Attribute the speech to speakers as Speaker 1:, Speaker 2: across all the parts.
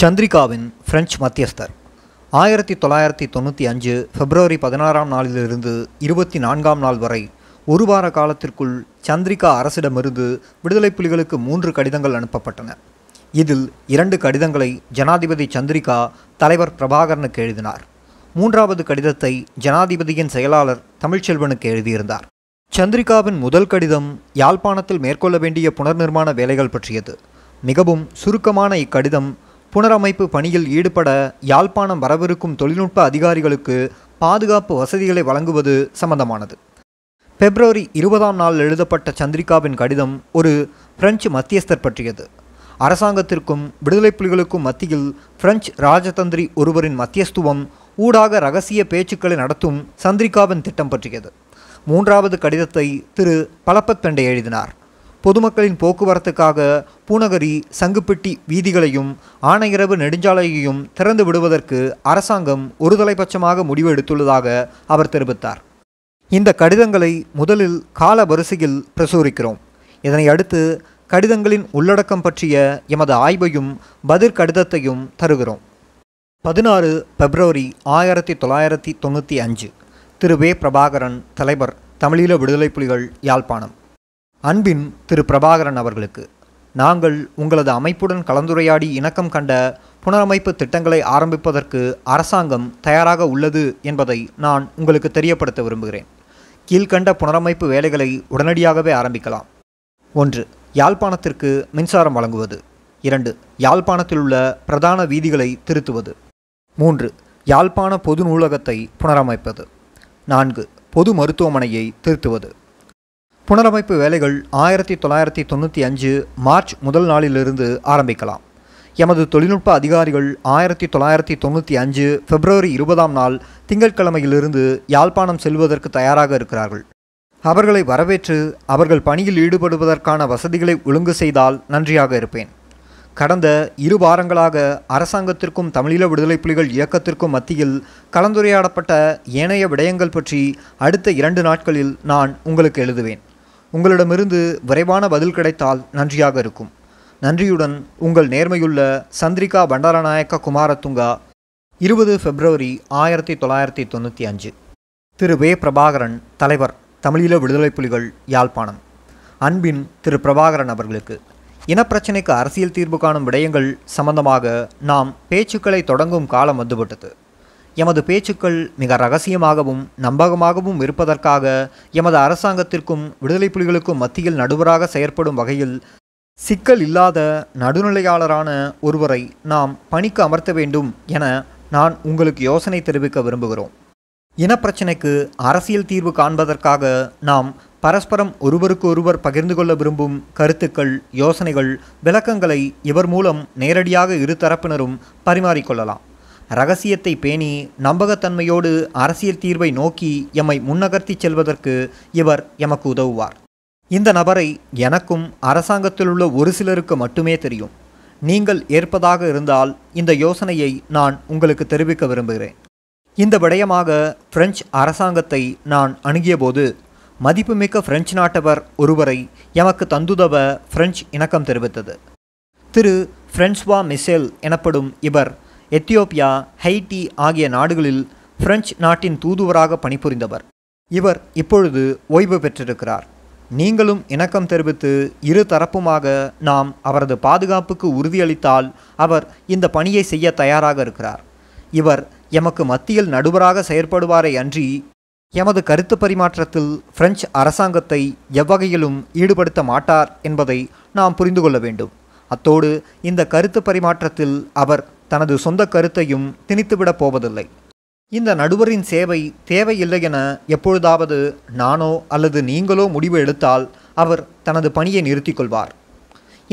Speaker 1: சந்திரிகாவின் French மத்தியஸ்தர் ஆயிரத்தி தொள்ளாயிரத்தி தொண்ணூற்றி அஞ்சு பிப்ரவரி பதினாறாம் நாளிலிருந்து இருபத்தி நான்காம் நாள் வரை ஒரு வார காலத்திற்குள் சந்திரிகா அரசிடமிருந்து விடுதலை புலிகளுக்கு மூன்று கடிதங்கள் அனுப்பப்பட்டன இதில் இரண்டு கடிதங்களை ஜனாதிபதி சந்திரிகா தலைவர் பிரபாகரனுக்கு எழுதினார் மூன்றாவது கடிதத்தை ஜனாதிபதியின் செயலாளர் தமிழ்ச்செல்வனுக்கு எழுதியிருந்தார் சந்திரிகாவின் முதல் கடிதம் யாழ்ப்பாணத்தில் மேற்கொள்ள வேண்டிய புனர்நிர்மாண வேலைகள் பற்றியது மிகவும் சுருக்கமான இக்கடிதம் புனரமைப்பு பணியில் ஈடுபட யாழ்ப்பாணம் வரவிருக்கும் தொழில்நுட்ப அதிகாரிகளுக்கு பாதுகாப்பு வசதிகளை வழங்குவது சம்பந்தமானது பிப்ரவரி இருபதாம் நாள் எழுதப்பட்ட சந்திரிகாவின் கடிதம் ஒரு பிரெஞ்சு மத்தியஸ்தர் பற்றியது அரசாங்கத்திற்கும் விடுதலை புலிகளுக்கும் மத்தியில் பிரெஞ்சு ராஜதந்திரி ஒருவரின் மத்தியஸ்துவம் ஊடாக ரகசிய பேச்சுக்களை நடத்தும் சந்திரிகாவின் திட்டம் பற்றியது மூன்றாவது கடிதத்தை திரு பலப்பத் பெண்டை எழுதினார் பொதுமக்களின் போக்குவரத்துக்காக பூநகரி சங்குப்பட்டி வீதிகளையும் ஆணையரவு நெடுஞ்சாலையையும் திறந்து விடுவதற்கு அரசாங்கம் ஒருதலைபட்சமாக முடிவு எடுத்துள்ளதாக அவர் தெரிவித்தார் இந்த கடிதங்களை முதலில் கால வரிசையில் பிரசுரிக்கிறோம் இதனை அடுத்து கடிதங்களின் உள்ளடக்கம் பற்றிய எமது ஆய்வையும் பதில் கடிதத்தையும் தருகிறோம் பதினாறு பிப்ரவரி ஆயிரத்தி தொள்ளாயிரத்தி தொண்ணூற்றி அஞ்சு திரு வே பிரபாகரன் தலைவர் தமிழீழ விடுதலை புலிகள் யாழ்ப்பாணம் அன்பின் திரு பிரபாகரன் அவர்களுக்கு நாங்கள் உங்களது அமைப்புடன் கலந்துரையாடி இணக்கம் கண்ட புனரமைப்பு திட்டங்களை ஆரம்பிப்பதற்கு அரசாங்கம் தயாராக உள்ளது என்பதை நான் உங்களுக்கு தெரியப்படுத்த விரும்புகிறேன் கீழ்கண்ட புனரமைப்பு வேலைகளை உடனடியாகவே ஆரம்பிக்கலாம் ஒன்று யாழ்ப்பாணத்திற்கு மின்சாரம் வழங்குவது இரண்டு யாழ்ப்பாணத்தில் உள்ள பிரதான வீதிகளை திருத்துவது மூன்று யாழ்ப்பாண பொது நூலகத்தை புனரமைப்பது நான்கு பொது மருத்துவமனையை திருத்துவது புனரமைப்பு வேலைகள் ஆயிரத்தி தொள்ளாயிரத்தி தொண்ணூற்றி அஞ்சு மார்ச் முதல் நாளிலிருந்து ஆரம்பிக்கலாம் எமது தொழில்நுட்ப அதிகாரிகள் ஆயிரத்தி தொள்ளாயிரத்தி தொண்ணூற்றி அஞ்சு பிப்ரவரி இருபதாம் நாள் திங்கட்கிழமையிலிருந்து யாழ்ப்பாணம் செல்வதற்கு தயாராக இருக்கிறார்கள் அவர்களை வரவேற்று அவர்கள் பணியில் ஈடுபடுவதற்கான வசதிகளை ஒழுங்கு செய்தால் நன்றியாக இருப்பேன் கடந்த இரு வாரங்களாக அரசாங்கத்திற்கும் தமிழீழ விடுதலை புலிகள் இயக்கத்திற்கும் மத்தியில் கலந்துரையாடப்பட்ட ஏனைய விடயங்கள் பற்றி அடுத்த இரண்டு நாட்களில் நான் உங்களுக்கு எழுதுவேன் உங்களிடமிருந்து விரைவான பதில் கிடைத்தால் நன்றியாக இருக்கும் நன்றியுடன் உங்கள் நேர்மையுள்ள சந்திரிகா பண்டாரநாயக்க குமாரத்துங்கா இருபது பிப்ரவரி ஆயிரத்தி தொள்ளாயிரத்தி தொண்ணூற்றி அஞ்சு திரு வே பிரபாகரன் தலைவர் தமிழீழ விடுதலை புலிகள் யாழ்ப்பாணம் அன்பின் திரு பிரபாகரன் அவர்களுக்கு இனப்பிரச்சினைக்கு அரசியல் தீர்வு காணும் விடயங்கள் சம்பந்தமாக நாம் பேச்சுக்களை தொடங்கும் காலம் வந்துவிட்டது எமது பேச்சுக்கள் மிக ரகசியமாகவும் நம்பகமாகவும் இருப்பதற்காக எமது அரசாங்கத்திற்கும் விடுதலை புலிகளுக்கும் மத்தியில் நடுவராக செயற்படும் வகையில் சிக்கல் இல்லாத நடுநிலையாளரான ஒருவரை நாம் பணிக்கு அமர்த்த வேண்டும் என நான் உங்களுக்கு யோசனை தெரிவிக்க விரும்புகிறோம் இனப்பிரச்சினைக்கு அரசியல் தீர்வு காண்பதற்காக நாம் பரஸ்பரம் ஒருவருக்கு ஒருவர் பகிர்ந்து கொள்ள விரும்பும் கருத்துக்கள் யோசனைகள் விளக்கங்களை இவர் மூலம் நேரடியாக இரு தரப்பினரும் பரிமாறிக்கொள்ளலாம் ரகசியத்தை பேணி நம்பகத்தன்மையோடு அரசியல் தீர்வை நோக்கி எம்மை முன்னகர்த்தி செல்வதற்கு இவர் எமக்கு உதவுவார் இந்த நபரை எனக்கும் அரசாங்கத்தில் உள்ள ஒரு சிலருக்கு மட்டுமே தெரியும் நீங்கள் ஏற்பதாக இருந்தால் இந்த யோசனையை நான் உங்களுக்கு தெரிவிக்க விரும்புகிறேன் இந்த விடயமாக பிரெஞ்சு அரசாங்கத்தை நான் அணுகியபோது மதிப்புமிக்க பிரெஞ்சு நாட்டவர் ஒருவரை எமக்கு தந்துதவ பிரெஞ்சு இணக்கம் தெரிவித்தது திரு பிரென்ஸ்வா மிசேல் எனப்படும் இவர் எத்தியோப்பியா ஹைட்டி ஆகிய நாடுகளில் பிரெஞ்சு நாட்டின் தூதுவராக பணிபுரிந்தவர் இவர் இப்பொழுது ஓய்வு பெற்றிருக்கிறார் நீங்களும் இணக்கம் தெரிவித்து இரு தரப்புமாக நாம் அவரது பாதுகாப்புக்கு உறுதியளித்தால் அவர் இந்த பணியை செய்ய தயாராக இருக்கிறார் இவர் எமக்கு மத்தியில் நடுவராக செயற்படுவாரே அன்றி எமது கருத்து பரிமாற்றத்தில் பிரெஞ்சு அரசாங்கத்தை எவ்வகையிலும் ஈடுபடுத்த மாட்டார் என்பதை நாம் புரிந்து கொள்ள வேண்டும் அத்தோடு இந்த கருத்து பரிமாற்றத்தில் அவர் தனது சொந்த கருத்தையும் திணித்துவிடப் போவதில்லை இந்த நடுவரின் சேவை தேவையில்லை என எப்பொழுதாவது நானோ அல்லது நீங்களோ முடிவு எடுத்தால் அவர் தனது பணியை நிறுத்திக் கொள்வார்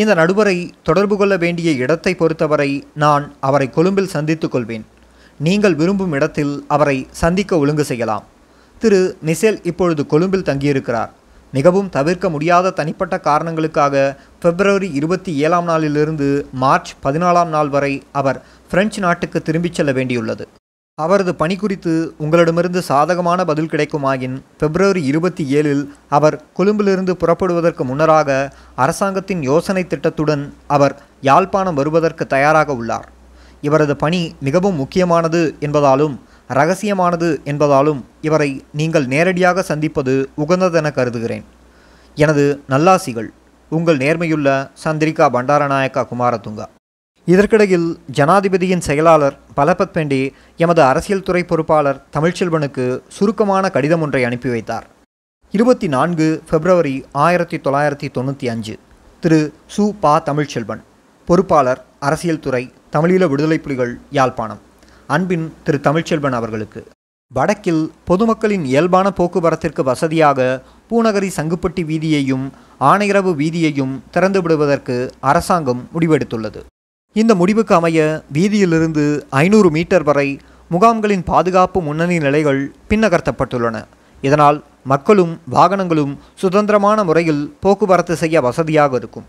Speaker 1: இந்த நடுவரை தொடர்பு கொள்ள வேண்டிய இடத்தை பொறுத்தவரை நான் அவரை கொழும்பில் சந்தித்துக் கொள்வேன் நீங்கள் விரும்பும் இடத்தில் அவரை சந்திக்க ஒழுங்கு செய்யலாம் திரு மிசேல் இப்பொழுது கொழும்பில் தங்கியிருக்கிறார் மிகவும் தவிர்க்க முடியாத தனிப்பட்ட காரணங்களுக்காக பிப்ரவரி இருபத்தி ஏழாம் நாளிலிருந்து மார்ச் பதினாலாம் நாள் வரை அவர் பிரெஞ்சு நாட்டுக்கு திரும்பிச் செல்ல வேண்டியுள்ளது அவரது பணி குறித்து உங்களிடமிருந்து சாதகமான பதில் கிடைக்குமாயின் பிப்ரவரி இருபத்தி ஏழில் அவர் கொழும்பிலிருந்து புறப்படுவதற்கு முன்னராக அரசாங்கத்தின் யோசனை திட்டத்துடன் அவர் யாழ்ப்பாணம் வருவதற்கு தயாராக உள்ளார் இவரது பணி மிகவும் முக்கியமானது என்பதாலும் ரகசியமானது என்பதாலும் இவரை நீங்கள் நேரடியாக சந்திப்பது உகந்ததென கருதுகிறேன் எனது நல்லாசிகள் உங்கள் நேர்மையுள்ள சந்திரிகா பண்டாரநாயக்கா குமாரதுங்கா இதற்கிடையில் ஜனாதிபதியின் செயலாளர் பலபத் பெண்டே எமது அரசியல் துறை பொறுப்பாளர் தமிழ்ச்செல்வனுக்கு சுருக்கமான கடிதம் ஒன்றை அனுப்பி வைத்தார் இருபத்தி நான்கு பிப்ரவரி ஆயிரத்தி தொள்ளாயிரத்தி தொண்ணூற்றி அஞ்சு திரு சு பா தமிழ்ச்செல்வன் பொறுப்பாளர் அரசியல் துறை தமிழீழ விடுதலை புலிகள் யாழ்ப்பாணம் அன்பின் திரு தமிழ்ச்செல்வன் அவர்களுக்கு வடக்கில் பொதுமக்களின் இயல்பான போக்குவரத்திற்கு வசதியாக பூநகரி சங்குப்பட்டி வீதியையும் ஆணையரவு வீதியையும் திறந்துவிடுவதற்கு அரசாங்கம் முடிவெடுத்துள்ளது இந்த முடிவுக்கு அமைய வீதியிலிருந்து ஐநூறு மீட்டர் வரை முகாம்களின் பாதுகாப்பு முன்னணி நிலைகள் பின்னகர்த்தப்பட்டுள்ளன இதனால் மக்களும் வாகனங்களும் சுதந்திரமான முறையில் போக்குவரத்து செய்ய வசதியாக இருக்கும்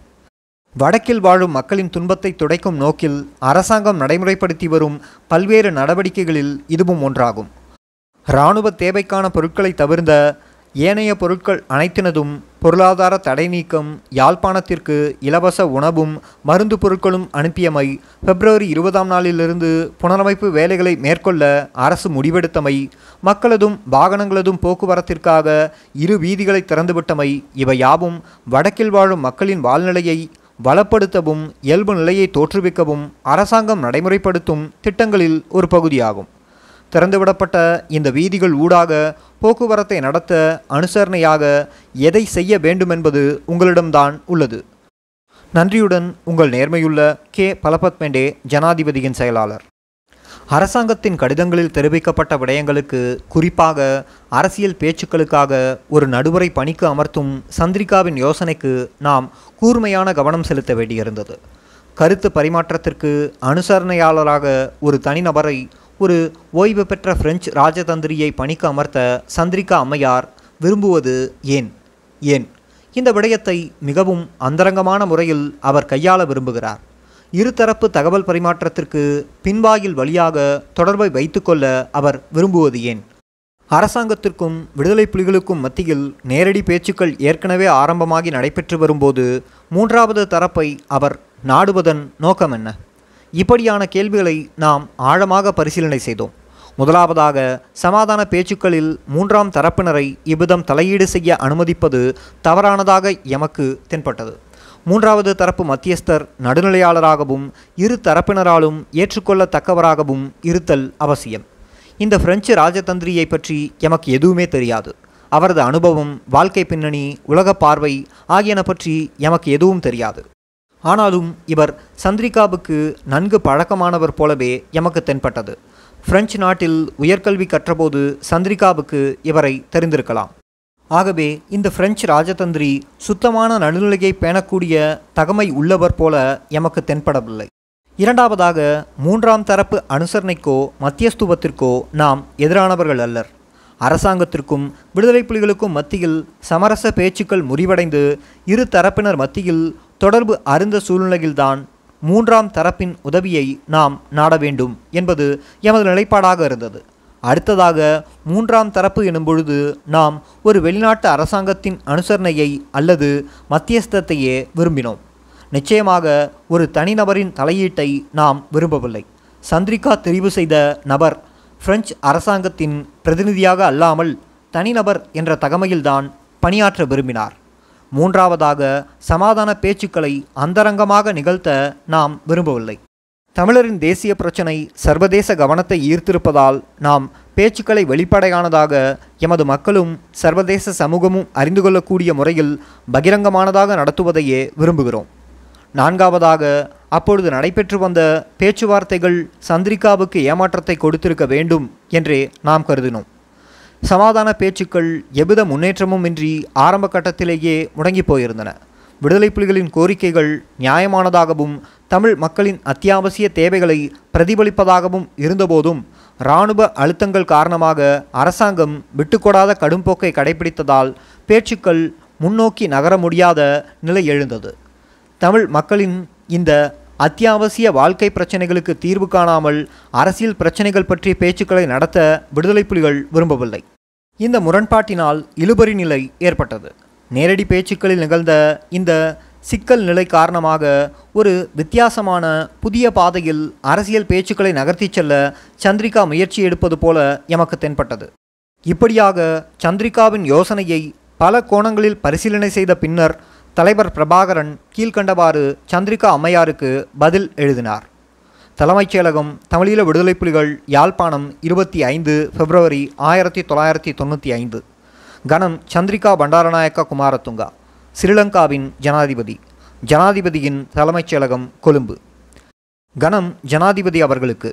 Speaker 1: வடக்கில் வாழும் மக்களின் துன்பத்தை துடைக்கும் நோக்கில் அரசாங்கம் நடைமுறைப்படுத்தி வரும் பல்வேறு நடவடிக்கைகளில் இதுவும் ஒன்றாகும் இராணுவ தேவைக்கான பொருட்களை தவிர்ந்த ஏனைய பொருட்கள் அனைத்தினதும் பொருளாதார தடை நீக்கம் யாழ்ப்பாணத்திற்கு இலவச உணவும் மருந்து பொருட்களும் அனுப்பியமை பிப்ரவரி இருபதாம் நாளிலிருந்து புனரமைப்பு வேலைகளை மேற்கொள்ள அரசு முடிவெடுத்தமை மக்களதும் வாகனங்களதும் போக்குவரத்திற்காக இரு வீதிகளை திறந்துவிட்டமை இவை யாவும் வடக்கில் வாழும் மக்களின் வாழ்நிலையை வளப்படுத்தவும் இயல்பு நிலையை தோற்றுவிக்கவும் அரசாங்கம் நடைமுறைப்படுத்தும் திட்டங்களில் ஒரு பகுதியாகும் திறந்துவிடப்பட்ட இந்த வீதிகள் ஊடாக போக்குவரத்தை நடத்த அனுசரணையாக எதை செய்ய வேண்டுமென்பது உங்களிடம்தான் உள்ளது நன்றியுடன் உங்கள் நேர்மையுள்ள கே பலபத்மெண்டே ஜனாதிபதியின் செயலாளர் அரசாங்கத்தின் கடிதங்களில் தெரிவிக்கப்பட்ட விடயங்களுக்கு குறிப்பாக அரசியல் பேச்சுக்களுக்காக ஒரு நடுவரை பணிக்கு அமர்த்தும் சந்திரிகாவின் யோசனைக்கு நாம் கூர்மையான கவனம் செலுத்த வேண்டியிருந்தது கருத்து பரிமாற்றத்திற்கு அனுசரணையாளராக ஒரு தனிநபரை ஒரு ஓய்வு பெற்ற பிரெஞ்சு ராஜதந்திரியை பணிக்கு அமர்த்த சந்திரிகா அம்மையார் விரும்புவது ஏன் ஏன் இந்த விடயத்தை மிகவும் அந்தரங்கமான முறையில் அவர் கையாள விரும்புகிறார் இருதரப்பு தகவல் பரிமாற்றத்திற்கு பின்வாயில் வழியாக தொடர்பை வைத்துக்கொள்ள அவர் விரும்புவது ஏன் அரசாங்கத்திற்கும் விடுதலை புலிகளுக்கும் மத்தியில் நேரடி பேச்சுக்கள் ஏற்கனவே ஆரம்பமாகி நடைபெற்று வரும்போது மூன்றாவது தரப்பை அவர் நாடுவதன் நோக்கம் என்ன இப்படியான கேள்விகளை நாம் ஆழமாக பரிசீலனை செய்தோம் முதலாவதாக சமாதான பேச்சுக்களில் மூன்றாம் தரப்பினரை இவ்விதம் தலையீடு செய்ய அனுமதிப்பது தவறானதாக எமக்கு தென்பட்டது மூன்றாவது தரப்பு மத்தியஸ்தர் நடுநிலையாளராகவும் இரு தரப்பினராலும் ஏற்றுக்கொள்ளத்தக்கவராகவும் இருத்தல் அவசியம் இந்த பிரெஞ்சு ராஜதந்திரியை பற்றி எமக்கு எதுவுமே தெரியாது அவரது அனுபவம் வாழ்க்கை பின்னணி உலக பார்வை ஆகியன பற்றி எமக்கு எதுவும் தெரியாது ஆனாலும் இவர் சந்திரிகாவுக்கு நன்கு பழக்கமானவர் போலவே எமக்கு தென்பட்டது பிரெஞ்சு நாட்டில் உயர்கல்வி கற்றபோது சந்திரிகாவுக்கு இவரை தெரிந்திருக்கலாம் ஆகவே இந்த பிரெஞ்சு ராஜதந்திரி சுத்தமான நடுநிலையை பேணக்கூடிய தகமை உள்ளவர் போல எமக்கு தென்படவில்லை இரண்டாவதாக மூன்றாம் தரப்பு அனுசரணைக்கோ மத்தியஸ்துவத்திற்கோ நாம் எதிரானவர்கள் அல்லர் அரசாங்கத்திற்கும் விடுதலை புலிகளுக்கும் மத்தியில் சமரச பேச்சுக்கள் முறிவடைந்து இரு தரப்பினர் மத்தியில் தொடர்பு அருந்த சூழ்நிலையில்தான் மூன்றாம் தரப்பின் உதவியை நாம் நாட வேண்டும் என்பது எமது நிலைப்பாடாக இருந்தது அடுத்ததாக மூன்றாம் தரப்பு எனும்பொழுது நாம் ஒரு வெளிநாட்டு அரசாங்கத்தின் அனுசரணையை அல்லது மத்தியஸ்தத்தையே விரும்பினோம் நிச்சயமாக ஒரு தனிநபரின் தலையீட்டை நாம் விரும்பவில்லை சந்திரிகா தெரிவு செய்த நபர் பிரெஞ்சு அரசாங்கத்தின் பிரதிநிதியாக அல்லாமல் தனிநபர் என்ற தகமையில்தான் பணியாற்ற விரும்பினார் மூன்றாவதாக சமாதான பேச்சுக்களை அந்தரங்கமாக நிகழ்த்த நாம் விரும்பவில்லை தமிழரின் தேசிய பிரச்சனை சர்வதேச கவனத்தை ஈர்த்திருப்பதால் நாம் பேச்சுக்களை வெளிப்படையானதாக எமது மக்களும் சர்வதேச சமூகமும் அறிந்து கொள்ளக்கூடிய முறையில் பகிரங்கமானதாக நடத்துவதையே விரும்புகிறோம் நான்காவதாக அப்பொழுது நடைபெற்று வந்த பேச்சுவார்த்தைகள் சந்திரிகாவுக்கு ஏமாற்றத்தை கொடுத்திருக்க வேண்டும் என்றே நாம் கருதினோம் சமாதான பேச்சுக்கள் எவ்வித முன்னேற்றமும் இன்றி ஆரம்ப கட்டத்திலேயே முடங்கி போயிருந்தன விடுதலை புலிகளின் கோரிக்கைகள் நியாயமானதாகவும் தமிழ் மக்களின் அத்தியாவசிய தேவைகளை பிரதிபலிப்பதாகவும் இருந்தபோதும் இராணுவ அழுத்தங்கள் காரணமாக அரசாங்கம் விட்டுக்கொடாத கடும்போக்கை கடைபிடித்ததால் பேச்சுக்கள் முன்னோக்கி நகர முடியாத நிலை எழுந்தது தமிழ் மக்களின் இந்த அத்தியாவசிய வாழ்க்கை பிரச்சனைகளுக்கு தீர்வு காணாமல் அரசியல் பிரச்சனைகள் பற்றிய பேச்சுக்களை நடத்த விடுதலை புலிகள் விரும்பவில்லை இந்த முரண்பாட்டினால் இழுபறி நிலை ஏற்பட்டது நேரடி பேச்சுக்களில் நிகழ்ந்த இந்த சிக்கல் நிலை காரணமாக ஒரு வித்தியாசமான புதிய பாதையில் அரசியல் பேச்சுக்களை நகர்த்திச் செல்ல சந்திரிகா முயற்சி எடுப்பது போல எமக்கு தென்பட்டது இப்படியாக சந்திரிகாவின் யோசனையை பல கோணங்களில் பரிசீலனை செய்த பின்னர் தலைவர் பிரபாகரன் கீழ்கண்டவாறு சந்திரிகா அம்மையாருக்கு பதில் எழுதினார் தலைமைச் செயலகம் தமிழீழ விடுதலை புலிகள் யாழ்ப்பாணம் இருபத்தி ஐந்து பிப்ரவரி ஆயிரத்தி தொள்ளாயிரத்தி தொண்ணூற்றி ஐந்து கணம் சந்திரிகா பண்டாரநாயக்க குமாரத்துங்கா சிறிலங்காவின் ஜனாதிபதி ஜனாதிபதியின் தலைமைச் செயலகம் கொழும்பு கணம் ஜனாதிபதி அவர்களுக்கு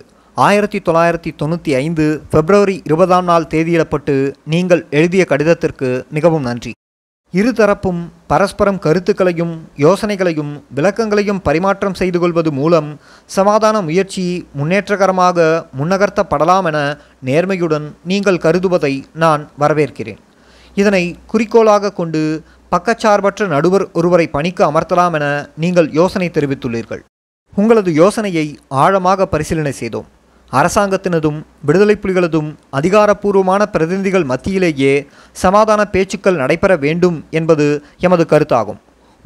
Speaker 1: ஆயிரத்தி தொள்ளாயிரத்தி தொண்ணூற்றி ஐந்து பிப்ரவரி இருபதாம் நாள் தேதியிடப்பட்டு நீங்கள் எழுதிய கடிதத்திற்கு மிகவும் நன்றி இருதரப்பும் பரஸ்பரம் கருத்துக்களையும் யோசனைகளையும் விளக்கங்களையும் பரிமாற்றம் செய்து கொள்வது மூலம் சமாதான முயற்சி முன்னேற்றகரமாக முன்னகர்த்தப்படலாம் என நேர்மையுடன் நீங்கள் கருதுவதை நான் வரவேற்கிறேன் இதனை குறிக்கோளாக கொண்டு பக்கச்சார்பற்ற நடுவர் ஒருவரை பணிக்கு அமர்த்தலாம் என நீங்கள் யோசனை தெரிவித்துள்ளீர்கள் உங்களது யோசனையை ஆழமாக பரிசீலனை செய்தோம் அரசாங்கத்தினதும் விடுதலை புலிகளதும் அதிகாரப்பூர்வமான பிரதிநிதிகள் மத்தியிலேயே சமாதான பேச்சுக்கள் நடைபெற வேண்டும் என்பது எமது கருத்தாகும்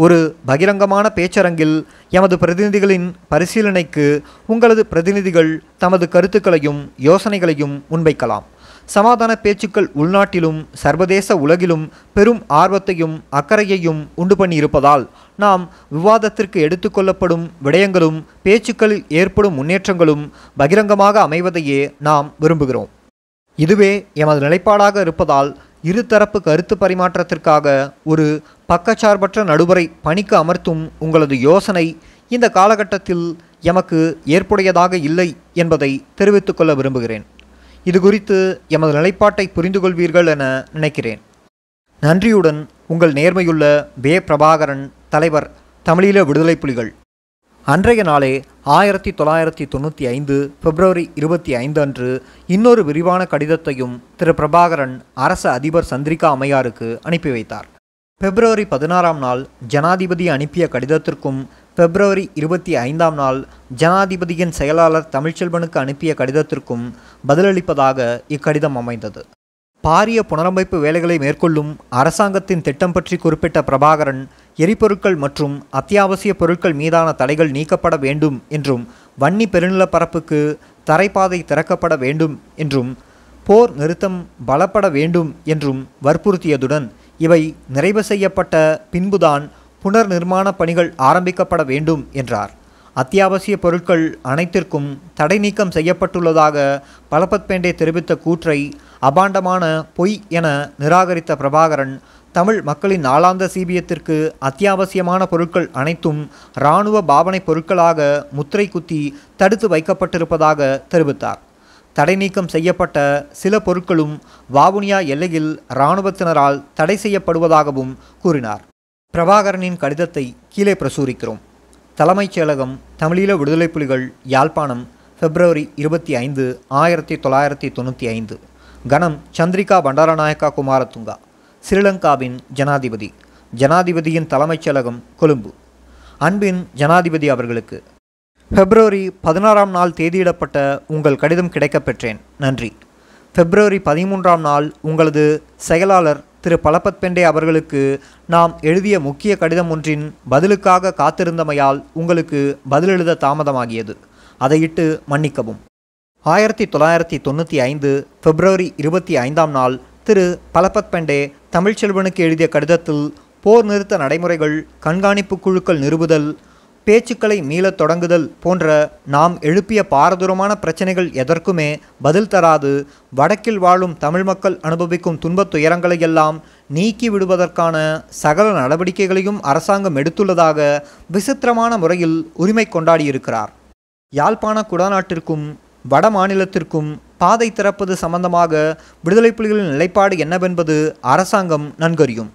Speaker 1: ஒரு பகிரங்கமான பேச்சரங்கில் எமது பிரதிநிதிகளின் பரிசீலனைக்கு உங்களது பிரதிநிதிகள் தமது கருத்துக்களையும் யோசனைகளையும் முன்வைக்கலாம் சமாதான பேச்சுக்கள் உள்நாட்டிலும் சர்வதேச உலகிலும் பெரும் ஆர்வத்தையும் அக்கறையையும் உண்டு பண்ணியிருப்பதால் நாம் விவாதத்திற்கு எடுத்துக்கொள்ளப்படும் விடயங்களும் பேச்சுக்களில் ஏற்படும் முன்னேற்றங்களும் பகிரங்கமாக அமைவதையே நாம் விரும்புகிறோம் இதுவே எமது நிலைப்பாடாக இருப்பதால் இருதரப்பு கருத்து பரிமாற்றத்திற்காக ஒரு பக்கச்சார்பற்ற நடுவரை பணிக்கு அமர்த்தும் உங்களது யோசனை இந்த காலகட்டத்தில் எமக்கு ஏற்புடையதாக இல்லை என்பதை தெரிவித்துக்கொள்ள விரும்புகிறேன் இது குறித்து எமது நிலைப்பாட்டை புரிந்து கொள்வீர்கள் என நினைக்கிறேன் நன்றியுடன் உங்கள் நேர்மையுள்ள வே பிரபாகரன் தலைவர் தமிழீழ விடுதலை புலிகள் அன்றைய நாளே ஆயிரத்தி தொள்ளாயிரத்தி தொண்ணூற்றி ஐந்து பிப்ரவரி இருபத்தி ஐந்து அன்று இன்னொரு விரிவான கடிதத்தையும் திரு பிரபாகரன் அரச அதிபர் சந்திரிகா அம்மையாருக்கு அனுப்பி வைத்தார் பிப்ரவரி பதினாறாம் நாள் ஜனாதிபதி அனுப்பிய கடிதத்திற்கும் பிப்ரவரி இருபத்தி ஐந்தாம் நாள் ஜனாதிபதியின் செயலாளர் தமிழ்ச்செல்வனுக்கு அனுப்பிய கடிதத்திற்கும் பதிலளிப்பதாக இக்கடிதம் அமைந்தது பாரிய புனரமைப்பு வேலைகளை மேற்கொள்ளும் அரசாங்கத்தின் திட்டம் பற்றி குறிப்பிட்ட பிரபாகரன் எரிபொருட்கள் மற்றும் அத்தியாவசிய பொருட்கள் மீதான தடைகள் நீக்கப்பட வேண்டும் என்றும் வன்னி பெருநில பரப்புக்கு தரைப்பாதை திறக்கப்பட வேண்டும் என்றும் போர் நிறுத்தம் பலப்பட வேண்டும் என்றும் வற்புறுத்தியதுடன் இவை நிறைவு செய்யப்பட்ட பின்புதான் புனர் நிர்மாண பணிகள் ஆரம்பிக்கப்பட வேண்டும் என்றார் அத்தியாவசிய பொருட்கள் அனைத்திற்கும் தடை நீக்கம் செய்யப்பட்டுள்ளதாக பலபத்பேண்டே தெரிவித்த கூற்றை அபாண்டமான பொய் என நிராகரித்த பிரபாகரன் தமிழ் மக்களின் நாளாந்த சீபியத்திற்கு அத்தியாவசியமான பொருட்கள் அனைத்தும் இராணுவ பாவனை பொருட்களாக முத்திரை குத்தி தடுத்து வைக்கப்பட்டிருப்பதாக தெரிவித்தார் தடை நீக்கம் செய்யப்பட்ட சில பொருட்களும் வாவுனியா எல்லையில் இராணுவத்தினரால் தடை செய்யப்படுவதாகவும் கூறினார் பிரபாகரனின் கடிதத்தை கீழே பிரசூரிக்கிறோம் தலைமைச் செயலகம் தமிழீழ விடுதலை புலிகள் யாழ்ப்பாணம் பிப்ரவரி இருபத்தி ஐந்து ஆயிரத்தி தொள்ளாயிரத்தி தொண்ணூற்றி ஐந்து கணம் சந்திரிகா பண்டாரநாயக்கா குமாரதுங்கா ஸ்ரீலங்காவின் ஜனாதிபதி ஜனாதிபதியின் தலைமைச் செயலகம் கொழும்பு அன்பின் ஜனாதிபதி அவர்களுக்கு பிப்ரவரி பதினாறாம் நாள் தேதியிடப்பட்ட உங்கள் கடிதம் கிடைக்கப் பெற்றேன் நன்றி பிப்ரவரி பதிமூன்றாம் நாள் உங்களது செயலாளர் திரு பலபத் பெண்டே அவர்களுக்கு நாம் எழுதிய முக்கிய கடிதம் ஒன்றின் பதிலுக்காக காத்திருந்தமையால் உங்களுக்கு பதிலெழுத தாமதமாகியது அதையிட்டு மன்னிக்கவும் ஆயிரத்தி தொள்ளாயிரத்தி தொண்ணூற்றி ஐந்து பிப்ரவரி இருபத்தி ஐந்தாம் நாள் திரு பலபத் பெண்டே தமிழ்ச்செல்வனுக்கு எழுதிய கடிதத்தில் போர் நிறுத்த நடைமுறைகள் கண்காணிப்பு குழுக்கள் நிறுவுதல் பேச்சுக்களை மீளத் தொடங்குதல் போன்ற நாம் எழுப்பிய பாரதூரமான பிரச்சனைகள் எதற்குமே பதில் தராது வடக்கில் வாழும் தமிழ் மக்கள் அனுபவிக்கும் துன்பத் துயரங்களையெல்லாம் எல்லாம் நீக்கி விடுவதற்கான சகல நடவடிக்கைகளையும் அரசாங்கம் எடுத்துள்ளதாக விசித்திரமான முறையில் உரிமை கொண்டாடியிருக்கிறார் யாழ்ப்பாண குடாநாட்டிற்கும் வட மாநிலத்திற்கும் பாதை திறப்பது சம்பந்தமாக விடுதலை புலிகளின் நிலைப்பாடு என்னவென்பது அரசாங்கம் நன்கறியும்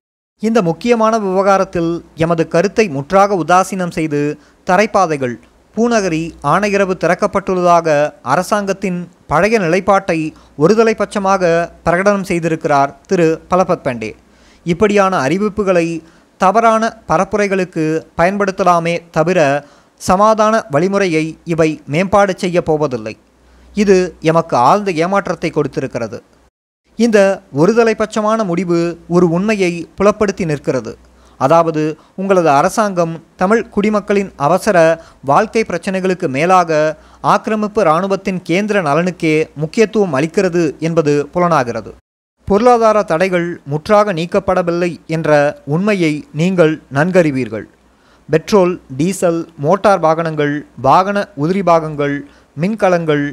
Speaker 1: இந்த முக்கியமான விவகாரத்தில் எமது கருத்தை முற்றாக உதாசீனம் செய்து தரைப்பாதைகள் பூநகரி ஆணையரவு திறக்கப்பட்டுள்ளதாக அரசாங்கத்தின் பழைய நிலைப்பாட்டை ஒருதலை பட்சமாக பிரகடனம் செய்திருக்கிறார் திரு பலபத் பண்டே இப்படியான அறிவிப்புகளை தவறான பரப்புரைகளுக்கு பயன்படுத்தலாமே தவிர சமாதான வழிமுறையை இவை மேம்பாடு செய்யப் போவதில்லை இது எமக்கு ஆழ்ந்த ஏமாற்றத்தை கொடுத்திருக்கிறது இந்த ஒருதலைபட்சமான முடிவு ஒரு உண்மையை புலப்படுத்தி நிற்கிறது அதாவது உங்களது அரசாங்கம் தமிழ் குடிமக்களின் அவசர வாழ்க்கை பிரச்சனைகளுக்கு மேலாக ஆக்கிரமிப்பு இராணுவத்தின் கேந்திர நலனுக்கே முக்கியத்துவம் அளிக்கிறது என்பது புலனாகிறது பொருளாதார தடைகள் முற்றாக நீக்கப்படவில்லை என்ற உண்மையை நீங்கள் நன்கறிவீர்கள் பெட்ரோல் டீசல் மோட்டார் வாகனங்கள் வாகன உதிரி பாகங்கள் மின்கலங்கள்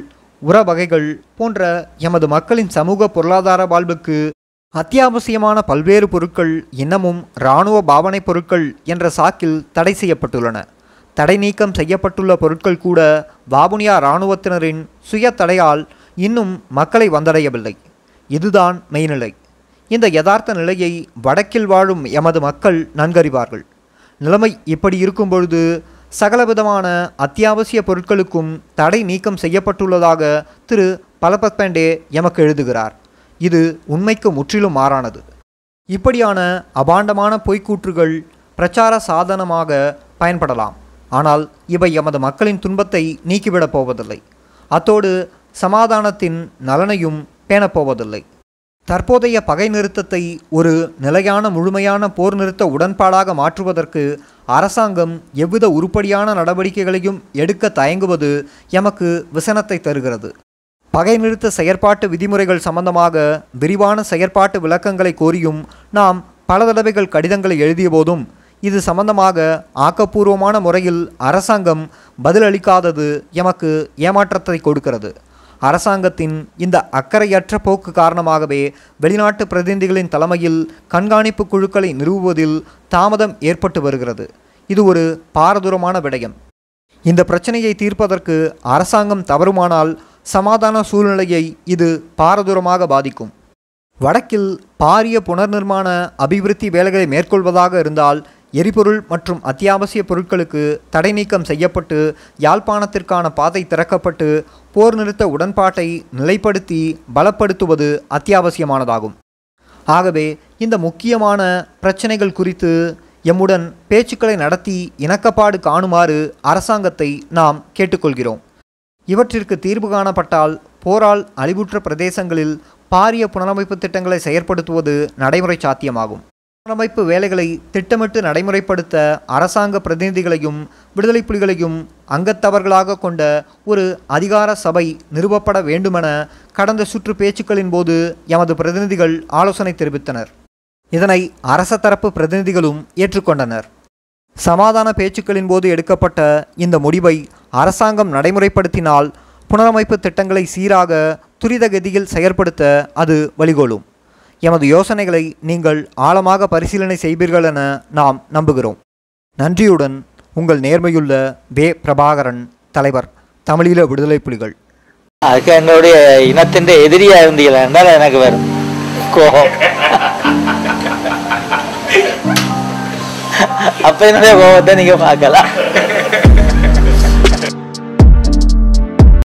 Speaker 1: உர வகைகள் போன்ற எமது மக்களின் சமூக பொருளாதார வாழ்வுக்கு அத்தியாவசியமான பல்வேறு பொருட்கள் இன்னமும் இராணுவ பாவனை பொருட்கள் என்ற சாக்கில் தடை செய்யப்பட்டுள்ளன தடை நீக்கம் செய்யப்பட்டுள்ள பொருட்கள் கூட வாபுனியா இராணுவத்தினரின் சுய தடையால் இன்னும் மக்களை வந்தடையவில்லை இதுதான் மெய்நிலை இந்த யதார்த்த நிலையை வடக்கில் வாழும் எமது மக்கள் நன்கறிவார்கள் நிலைமை இப்படி இருக்கும் பொழுது சகலவிதமான அத்தியாவசிய பொருட்களுக்கும் தடை நீக்கம் செய்யப்பட்டுள்ளதாக திரு பலபத்பேண்டே எமக்கு எழுதுகிறார் இது உண்மைக்கு முற்றிலும் மாறானது இப்படியான அபாண்டமான பொய்க்கூற்றுகள் பிரச்சார சாதனமாக பயன்படலாம் ஆனால் இவை எமது மக்களின் துன்பத்தை நீக்கிவிடப் போவதில்லை அத்தோடு சமாதானத்தின் நலனையும் பேணப்போவதில்லை தற்போதைய பகை நிறுத்தத்தை ஒரு நிலையான முழுமையான போர் நிறுத்த உடன்பாடாக மாற்றுவதற்கு அரசாங்கம் எவ்வித உருப்படியான நடவடிக்கைகளையும் எடுக்க தயங்குவது எமக்கு விசனத்தை தருகிறது பகை நிறுத்த செயற்பாட்டு விதிமுறைகள் சம்பந்தமாக விரிவான செயற்பாட்டு விளக்கங்களை கோரியும் நாம் பல தடவைகள் கடிதங்களை எழுதிய போதும் இது சம்பந்தமாக ஆக்கப்பூர்வமான முறையில் அரசாங்கம் பதிலளிக்காதது எமக்கு ஏமாற்றத்தை கொடுக்கிறது அரசாங்கத்தின் இந்த அக்கறையற்ற போக்கு காரணமாகவே வெளிநாட்டு பிரதிநிதிகளின் தலைமையில் கண்காணிப்பு குழுக்களை நிறுவுவதில் தாமதம் ஏற்பட்டு வருகிறது இது ஒரு பாரதூரமான விடயம் இந்த பிரச்சனையை தீர்ப்பதற்கு அரசாங்கம் தவறுமானால் சமாதான சூழ்நிலையை இது பாரதூரமாக பாதிக்கும் வடக்கில் பாரிய புனர்நிர்மாண அபிவிருத்தி வேலைகளை மேற்கொள்வதாக இருந்தால் எரிபொருள் மற்றும் அத்தியாவசிய பொருட்களுக்கு தடை நீக்கம் செய்யப்பட்டு யாழ்ப்பாணத்திற்கான பாதை திறக்கப்பட்டு போர் நிறுத்த உடன்பாட்டை நிலைப்படுத்தி பலப்படுத்துவது அத்தியாவசியமானதாகும் ஆகவே இந்த முக்கியமான பிரச்சனைகள் குறித்து எம்முடன் பேச்சுக்களை நடத்தி இணக்கப்பாடு காணுமாறு அரசாங்கத்தை நாம் கேட்டுக்கொள்கிறோம் இவற்றிற்கு தீர்வு காணப்பட்டால் போரால் அழிவுற்ற பிரதேசங்களில் பாரிய புனரமைப்பு திட்டங்களை செயற்படுத்துவது நடைமுறை சாத்தியமாகும் அமைப்பு வேலைகளை திட்டமிட்டு நடைமுறைப்படுத்த அரசாங்க பிரதிநிதிகளையும் விடுதலை புலிகளையும் அங்கத்தவர்களாக கொண்ட ஒரு அதிகார சபை நிறுவப்பட வேண்டுமென கடந்த சுற்று பேச்சுக்களின் போது எமது பிரதிநிதிகள் ஆலோசனை தெரிவித்தனர் இதனை அரச தரப்பு பிரதிநிதிகளும் ஏற்றுக்கொண்டனர் சமாதான பேச்சுக்களின் போது எடுக்கப்பட்ட இந்த முடிவை அரசாங்கம் நடைமுறைப்படுத்தினால் புனரமைப்பு திட்டங்களை சீராக துரித கதியில் செயற்படுத்த அது வழிகோலும் எமது யோசனைகளை நீங்கள் ஆழமாக பரிசீலனை செய்வீர்கள் என நாம் நம்புகிறோம் நன்றியுடன் உங்கள் நேர்மையுள்ள வே பிரபாகரன் தலைவர் தமிழீழ விடுதலை புலிகள் அதுக்கு எங்களுடைய இனத்தின் எதிரியா இருந்தீங்களா என்றால் எனக்கு வரும் கோபம் அப்ப என்னுடைய கோபத்தை நீங்க பார்க்கலாம்